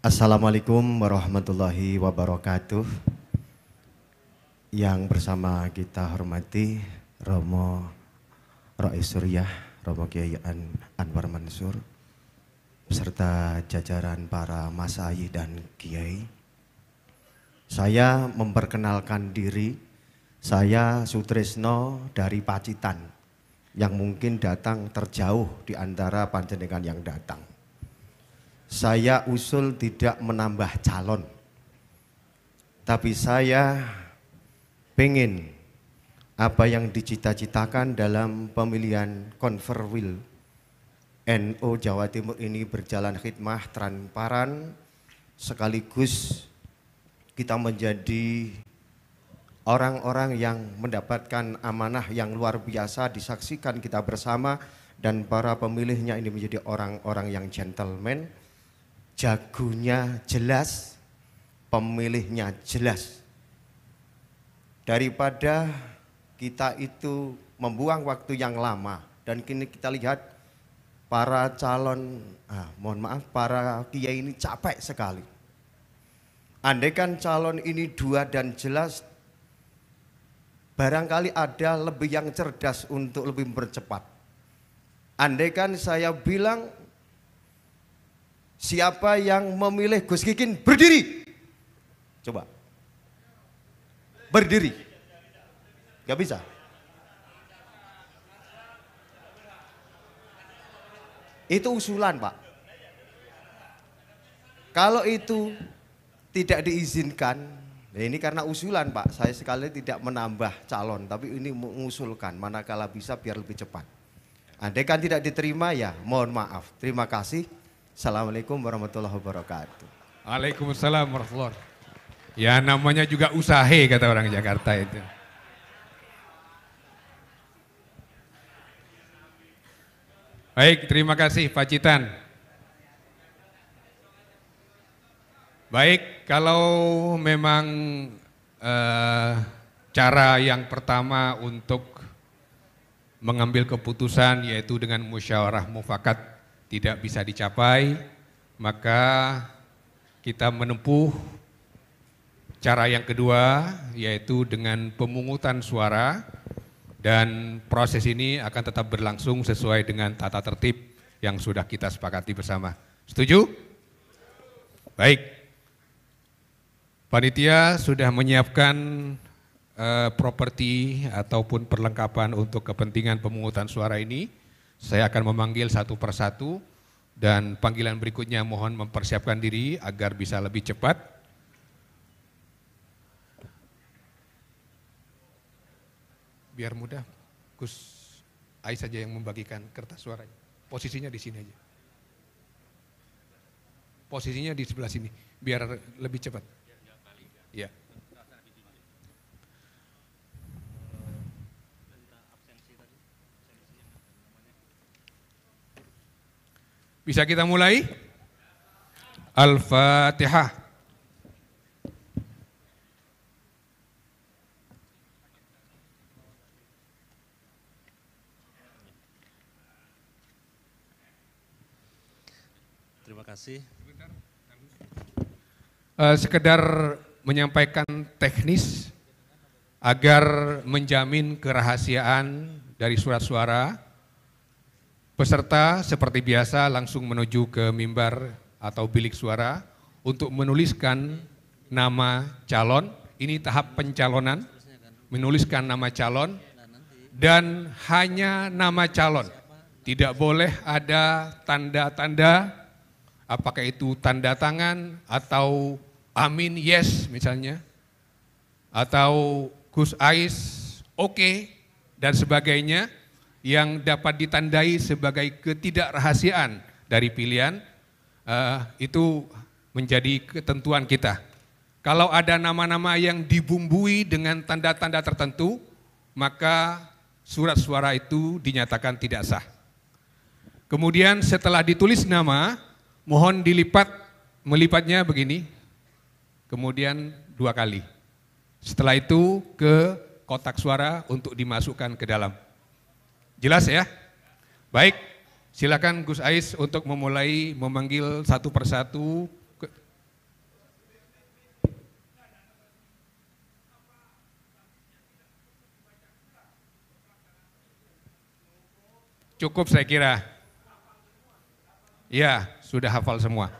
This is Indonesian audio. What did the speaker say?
Assalamualaikum warahmatullahi wabarakatuh. Yang bersama kita hormati Romo Rais Suryah, Romo Kiai Anwar Mansur, beserta jajaran para masayi dan kiai. Saya memperkenalkan diri, saya Sutrisno dari Pacitan, yang mungkin datang terjauh di antara panjenengan yang datang saya usul tidak menambah calon. Tapi saya pengen apa yang dicita-citakan dalam pemilihan Konferwil NO Jawa Timur ini berjalan khidmah transparan sekaligus kita menjadi orang-orang yang mendapatkan amanah yang luar biasa disaksikan kita bersama dan para pemilihnya ini menjadi orang-orang yang gentleman jagunya jelas, pemilihnya jelas. Daripada kita itu membuang waktu yang lama dan kini kita lihat para calon, ah, mohon maaf, para kiai ini capek sekali. Andaikan calon ini dua dan jelas, barangkali ada lebih yang cerdas untuk lebih mempercepat. Andaikan saya bilang Siapa yang memilih Gus Kikin berdiri? Coba. Berdiri. Gak bisa. Itu usulan Pak. Kalau itu tidak diizinkan, Nah ini karena usulan Pak, saya sekali tidak menambah calon, tapi ini mengusulkan manakala bisa biar lebih cepat. Andai kan tidak diterima ya mohon maaf, terima kasih Assalamualaikum warahmatullahi wabarakatuh. Waalaikumsalam warahmatullahi wabarakatuh. Ya namanya juga usahe kata orang Jakarta itu. Baik, terima kasih Pak Citan. Baik, kalau memang eh, cara yang pertama untuk mengambil keputusan yaitu dengan musyawarah mufakat tidak bisa dicapai, maka kita menempuh cara yang kedua, yaitu dengan pemungutan suara, dan proses ini akan tetap berlangsung sesuai dengan tata tertib yang sudah kita sepakati bersama. Setuju? Baik. Panitia sudah menyiapkan uh, properti ataupun perlengkapan untuk kepentingan pemungutan suara ini. Saya akan memanggil satu persatu dan panggilan berikutnya mohon mempersiapkan diri agar bisa lebih cepat. Biar mudah, Gus Ais saja yang membagikan kertas suaranya. Posisinya di sini aja. Posisinya di sebelah sini, biar lebih cepat. Ya. Bisa kita mulai? Al-Fatihah. Terima kasih. Uh, sekedar menyampaikan teknis agar menjamin kerahasiaan dari surat suara Peserta seperti biasa langsung menuju ke mimbar atau bilik suara untuk menuliskan nama calon. Ini tahap pencalonan, menuliskan nama calon dan hanya nama calon. Tidak boleh ada tanda-tanda apakah itu tanda tangan atau amin yes misalnya atau Gus Ais oke okay, dan sebagainya yang dapat ditandai sebagai ketidakrahasiaan dari pilihan uh, itu menjadi ketentuan kita. Kalau ada nama-nama yang dibumbui dengan tanda-tanda tertentu, maka surat suara itu dinyatakan tidak sah. Kemudian setelah ditulis nama, mohon dilipat melipatnya begini. Kemudian dua kali. Setelah itu ke kotak suara untuk dimasukkan ke dalam. Jelas ya? Baik, silakan Gus Ais untuk memulai memanggil satu persatu Cukup saya kira. Ya, sudah hafal semua.